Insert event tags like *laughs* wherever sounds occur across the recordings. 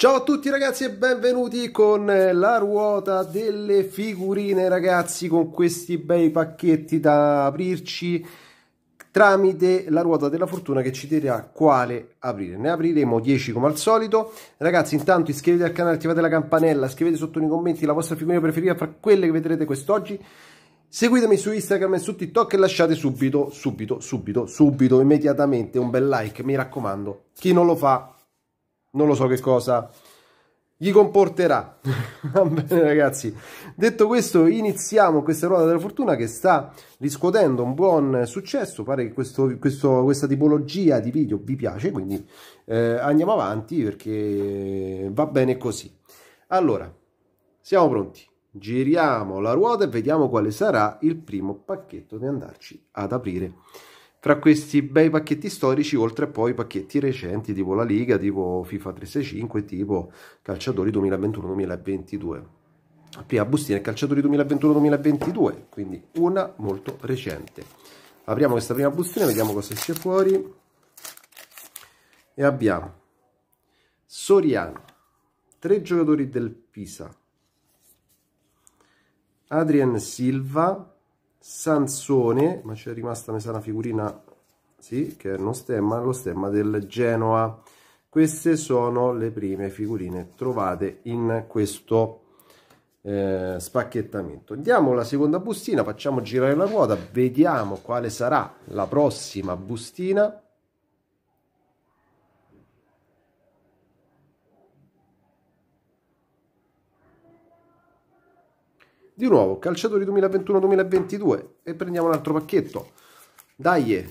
Ciao a tutti ragazzi e benvenuti con eh, la ruota delle figurine ragazzi con questi bei pacchetti da aprirci tramite la ruota della fortuna che ci dirà quale aprire. Ne apriremo 10 come al solito. Ragazzi intanto iscrivetevi al canale, attivate la campanella, scrivete sotto nei commenti la vostra figurina preferita fra quelle che vedrete quest'oggi. Seguitemi su Instagram e su TikTok e lasciate subito, subito, subito, subito, immediatamente un bel like, mi raccomando. Chi non lo fa non lo so che cosa gli comporterà. *laughs* Va bene ragazzi, detto questo iniziamo questa ruota della fortuna che sta riscuotendo un buon successo, pare che questo, questo, questa tipologia di video vi piace, quindi eh, andiamo avanti perché va bene così. Allora, siamo pronti, giriamo la ruota e vediamo quale sarà il primo pacchetto di andarci ad aprire. Tra questi bei pacchetti storici, oltre a poi pacchetti recenti tipo la Liga, tipo FIFA 365, tipo calciatori 2021-2022. Prima bustina calciatori 2021-2022, quindi una molto recente. Apriamo questa prima bustina, vediamo cosa c'è fuori. E abbiamo Soriano, tre giocatori del Pisa, Adrian Silva, Sansone, ma c'è rimasta mi sa una figurina, sì, che è uno stemma, lo stemma del Genoa. Queste sono le prime figurine trovate in questo eh, spacchettamento. Andiamo alla seconda bustina, facciamo girare la ruota, vediamo quale sarà la prossima bustina. Di nuovo, calciatori 2021-2022 e prendiamo un altro pacchetto. Dai, eh,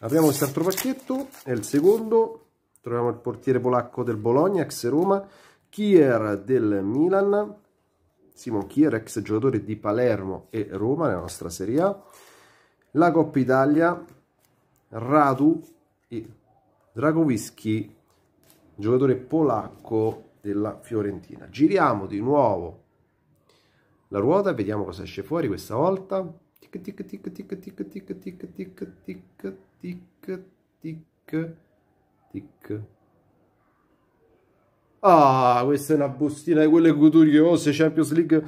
apriamo questo altro pacchetto, è il secondo. Troviamo il portiere polacco del Bologna, ex Roma. Kier del Milan. Simon Kier, ex giocatore di Palermo e Roma nella nostra Serie A. La Coppa Italia, Radu Dragowischi, giocatore polacco della Fiorentina. Giriamo di nuovo la ruota, vediamo cosa esce fuori questa volta. Tic tic tic tic tic tic tic tic tic tic tic tic. Ah, questa è una bustina di quelle cuturiose Champions League.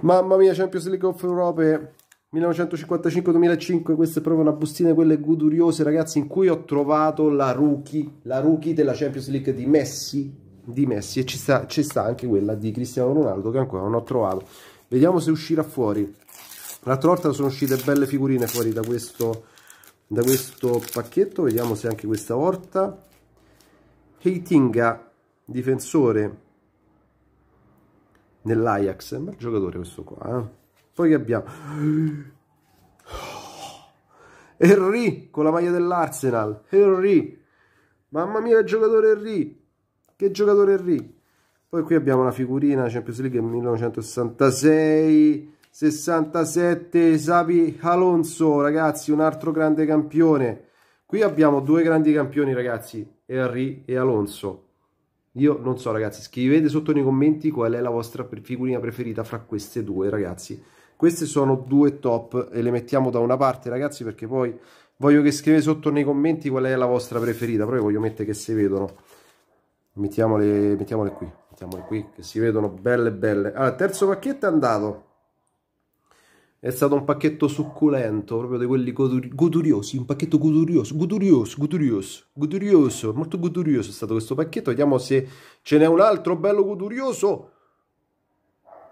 Mamma mia, Champions League of Europe 1955-2005, questa è proprio una bustina di quelle guduriose, ragazzi, in cui ho trovato la rookie, la rookie della Champions League di Messi di Messi e ci sta, ci sta anche quella di Cristiano Ronaldo che ancora non ho trovato. Vediamo se uscirà fuori. L'altra volta sono uscite belle figurine fuori da questo, da questo pacchetto, vediamo se anche questa volta. Heitinga, difensore nell'Ajax, è un bel giocatore questo qua. Eh? Poi che abbiamo? Henry con la maglia dell'Arsenal, Henry, mamma mia che giocatore Henry, che giocatore è Ri? Poi qui abbiamo la figurina Champions League 1966, 67, Sapi Alonso, ragazzi, un altro grande campione. Qui abbiamo due grandi campioni, ragazzi, Henry e Alonso. Io non so, ragazzi, scrivete sotto nei commenti qual è la vostra figurina preferita fra queste due, ragazzi. Queste sono due top e le mettiamo da una parte, ragazzi, perché poi voglio che scrivete sotto nei commenti qual è la vostra preferita. Proprio voglio mettere che si vedono mettiamole, mettiamole qui mettiamole qui che si vedono belle belle allora terzo pacchetto è andato è stato un pacchetto succulento proprio di quelli goduriosi un pacchetto godurioso godurioso godurioso godurioso molto godurioso è stato questo pacchetto vediamo se ce n'è un altro bello godurioso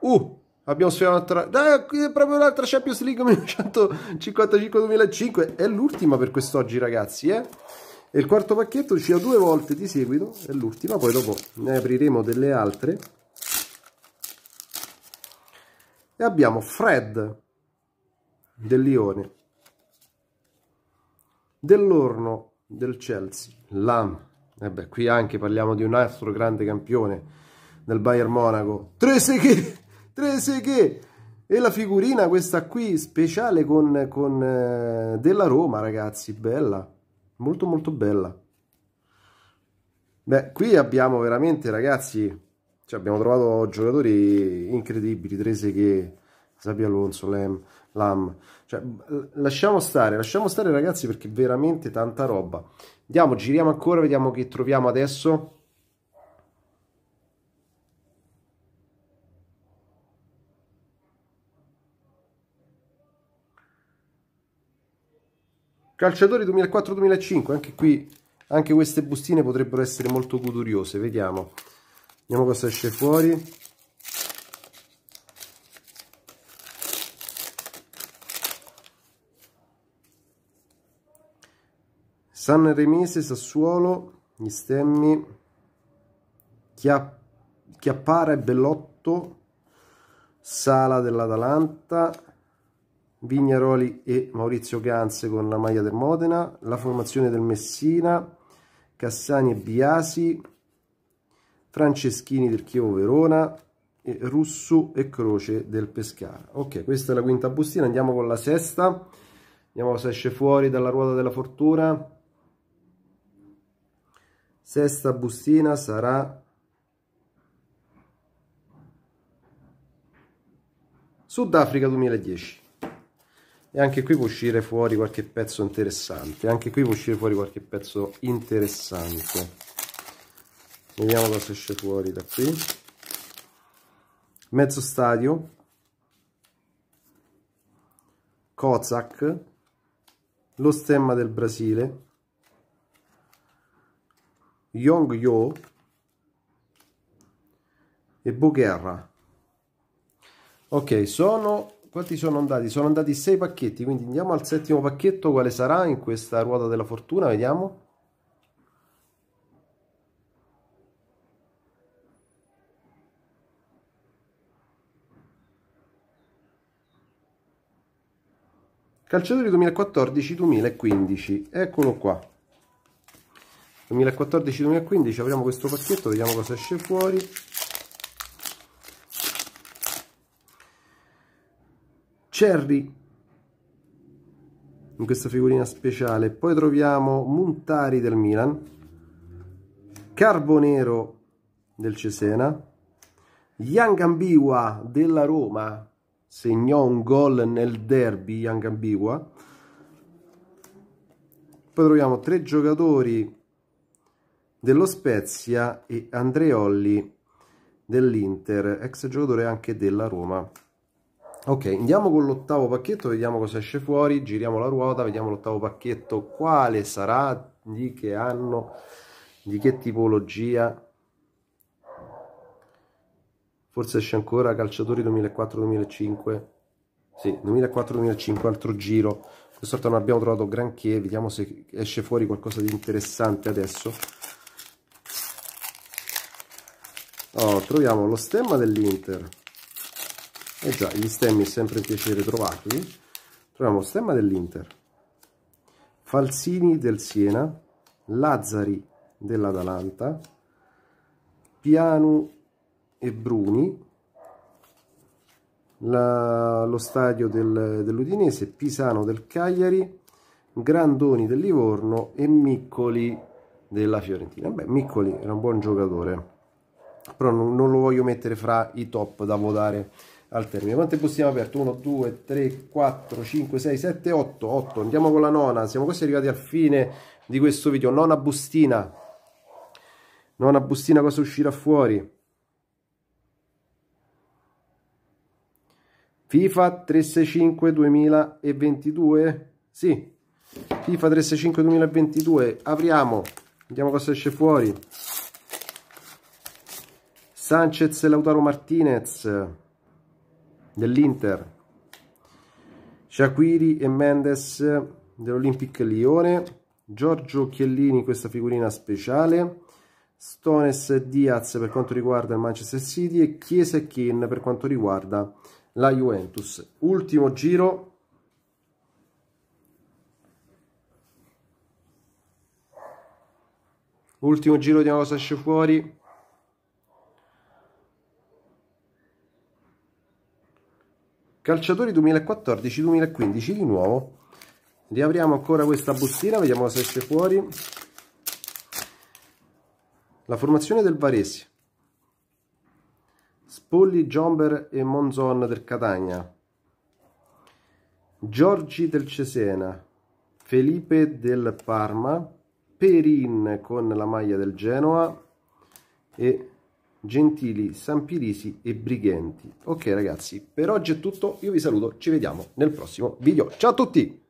uh Abbiamo sfiorato un'altra, è proprio un'altra Champions League 1955-2005. *laughs* È l'ultima per quest'oggi, ragazzi. Eh? e il quarto pacchetto uscirà due volte di seguito è l'ultima poi dopo ne apriremo delle altre e abbiamo Fred del Lione dell'Orno del Chelsea Lam e beh, qui anche parliamo di un altro grande campione del Bayern Monaco tre seghe *laughs* tre seghe e la figurina questa qui speciale con, con eh, della Roma ragazzi bella molto molto bella beh qui abbiamo veramente ragazzi cioè abbiamo trovato giocatori incredibili Trese che Sabi Alonso Lem Lam cioè, lasciamo stare lasciamo stare ragazzi perché veramente tanta roba andiamo giriamo ancora vediamo che troviamo adesso Calciatori 2004-2005, anche qui, anche queste bustine potrebbero essere molto goduriose vediamo. Vediamo cosa esce fuori. San Remese, Sassuolo, gli stemmi, Chia, Chiappara e Bellotto, Sala dell'Atalanta, Vignaroli e Maurizio Ganze con la maglia del Modena, la formazione del Messina, Cassani e Biasi, Franceschini del Chievo Verona, e Russu e Croce del Pescara. Ok, questa è la quinta bustina, andiamo con la sesta, vediamo se esce fuori dalla ruota della fortuna. Sesta bustina sarà Sudafrica 2010 e anche qui può uscire fuori qualche pezzo interessante anche qui può uscire fuori qualche pezzo interessante vediamo cosa esce fuori da qui mezzo stadio Kozak lo stemma del Brasile Yong Yo e Bugherra ok sono quanti sono andati? Sono andati 6 pacchetti, quindi andiamo al settimo pacchetto, quale sarà in questa ruota della fortuna? Vediamo. Calciatori 2014-2015, eccolo qua. 2014-2015, apriamo questo pacchetto, vediamo cosa esce fuori. Cherry in questa figurina speciale. Poi troviamo Muntari del Milan, Carbonero del Cesena, Yang Yangambiwa della Roma, segnò un gol nel derby Yang Yangambiwa. Poi troviamo tre giocatori dello Spezia e Andreolli dell'Inter, ex giocatore anche della Roma. Ok, andiamo con l'ottavo pacchetto, vediamo cosa esce fuori, giriamo la ruota, vediamo l'ottavo pacchetto, quale sarà, di che anno, di che tipologia. Forse esce ancora calciatori 2004-2005. Sì, 2004-2005, altro giro. Questa volta non abbiamo trovato granché, vediamo se esce fuori qualcosa di interessante adesso. Oh, troviamo lo stemma dell'Inter e già gli stemmi è sempre un piacere trovarli troviamo stemma dell'Inter Falsini del Siena Lazzari dell'Atalanta Pianu e Bruni la, lo stadio del, dell'Udinese Pisano del Cagliari Grandoni del Livorno e Miccoli della Fiorentina beh Miccoli era un buon giocatore però non, non lo voglio mettere fra i top da votare al termine. Quante buste abbiamo aperto? 1, 2, 3, 4, 5, 6, 7, 8, 8. Andiamo con la nona, siamo quasi arrivati al fine di questo video. Nona bustina. Nona bustina cosa uscirà fuori? FIFA 365 2022? Sì, FIFA 365 2022. Apriamo, vediamo cosa esce fuori. Sanchez e Lautaro Martinez dell'Inter, Shaquiri e Mendes dell'Olympic Lione, Giorgio Chiellini questa figurina speciale, Stones e Diaz per quanto riguarda il Manchester City e Chiesa e Kane per quanto riguarda la Juventus. Ultimo giro. Ultimo giro, vediamo cosa esce fuori. calciatori 2014-2015 di nuovo riapriamo ancora questa bustina vediamo se esce fuori la formazione del Varese Spolli, Jomber e Monzon del Catania Giorgi del Cesena Felipe del Parma Perin con la maglia del Genoa e Gentili, Sampirisi e Brighenti. Ok ragazzi, per oggi è tutto, io vi saluto, ci vediamo nel prossimo video. Ciao a tutti!